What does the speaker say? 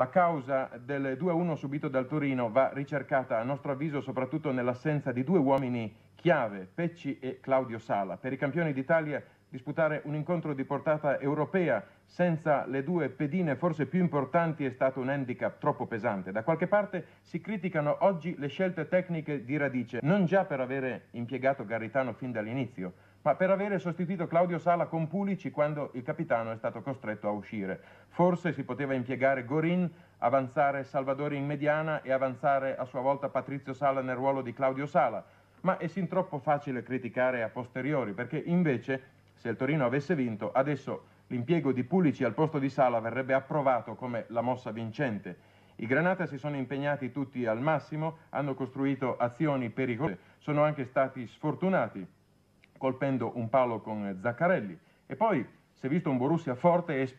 La causa del 2-1 subito dal Torino va ricercata a nostro avviso soprattutto nell'assenza di due uomini chiave, Pecci e Claudio Sala. Per i campioni d'Italia disputare un incontro di portata europea senza le due pedine forse più importanti è stato un handicap troppo pesante. Da qualche parte si criticano oggi le scelte tecniche di radice, non già per avere impiegato Garritano fin dall'inizio, ma per avere sostituito Claudio Sala con Pulici quando il capitano è stato costretto a uscire. Forse si poteva impiegare Gorin, avanzare Salvadori in mediana e avanzare a sua volta Patrizio Sala nel ruolo di Claudio Sala, ma è sin troppo facile criticare a posteriori, perché invece, se il Torino avesse vinto, adesso l'impiego di Pulici al posto di Sala verrebbe approvato come la mossa vincente. I Granata si sono impegnati tutti al massimo, hanno costruito azioni pericolose, sono anche stati sfortunati colpendo un palo con Zaccarelli. E poi si è visto un Borussia forte e